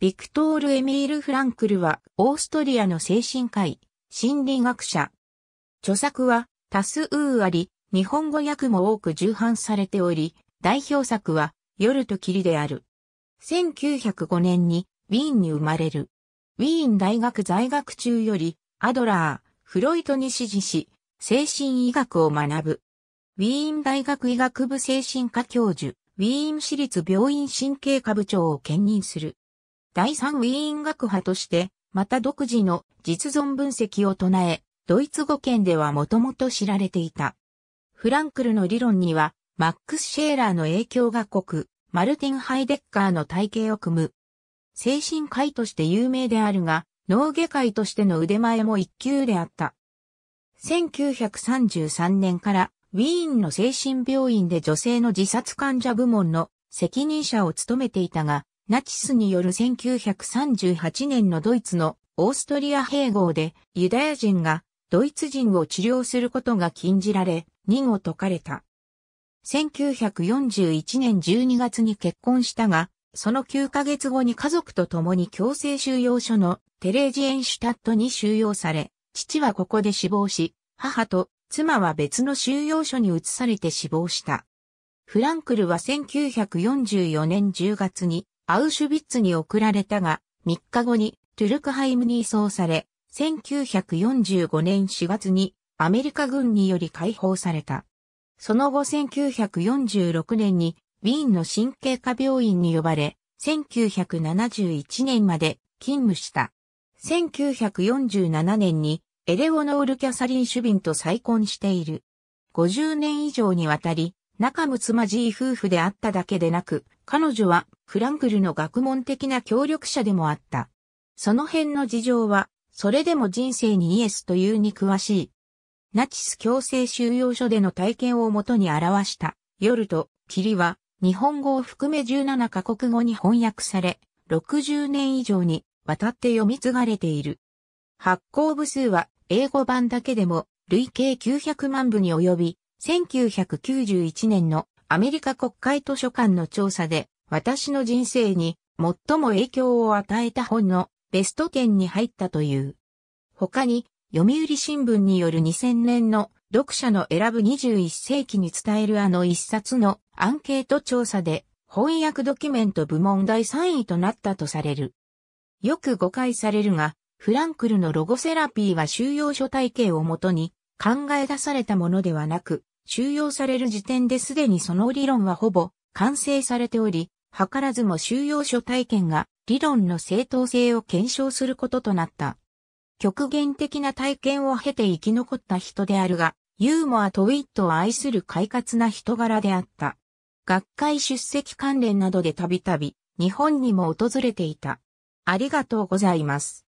ビクトール・エミール・フランクルは、オーストリアの精神科医、心理学者。著作は、多数あり、日本語訳も多く重版されており、代表作は、夜と霧である。1905年に、ウィーンに生まれる。ウィーン大学在学中より、アドラー、フロイトに支持し、精神医学を学ぶ。ウィーン大学医学部精神科教授、ウィーン市立病院神経科部長を兼任する。第三ウィーン学派として、また独自の実存分析を唱え、ドイツ語圏ではもともと知られていた。フランクルの理論には、マックス・シェーラーの影響が濃く、マルティン・ハイデッカーの体系を組む。精神科医として有名であるが、脳外科医としての腕前も一級であった。1933年からウィーンの精神病院で女性の自殺患者部門の責任者を務めていたが、ナチスによる1938年のドイツのオーストリア併合でユダヤ人がドイツ人を治療することが禁じられ、任を解かれた。1941年12月に結婚したが、その9ヶ月後に家族と共に強制収容所のテレージエンシュタットに収容され、父はここで死亡し、母と妻は別の収容所に移されて死亡した。フランクルは1944年10月にアウシュビッツに送られたが、3日後にトゥルクハイムに移送され、1945年4月にアメリカ軍により解放された。その後1946年にウィーンの神経科病院に呼ばれ、1971年まで勤務した。1947年にエレオノール・キャサリン・シュビンと再婚している。50年以上にわたり、仲睦まじい夫婦であっただけでなく、彼女はフランクルの学問的な協力者でもあった。その辺の事情は、それでも人生にイエスというに詳しい。ナチス強制収容所での体験をもとに表した、夜と霧は、日本語を含め17カ国語に翻訳され、60年以上にわたって読み継がれている。発行部数は英語版だけでも累計900万部に及び、1991年のアメリカ国会図書館の調査で私の人生に最も影響を与えた本のベスト10に入ったという。他に、読売新聞による2000年の読者の選ぶ21世紀に伝えるあの一冊のアンケート調査で翻訳ドキュメント部門第3位となったとされる。よく誤解されるが、フランクルのロゴセラピーは収容所体系をもとに考え出されたものではなく、収容される時点ですでにその理論はほぼ完成されており、図らずも収容所体験が理論の正当性を検証することとなった。極限的な体験を経て生き残った人であるが、ユーモアとウィットを愛する快活な人柄であった。学会出席関連などでたびたび日本にも訪れていた。ありがとうございます。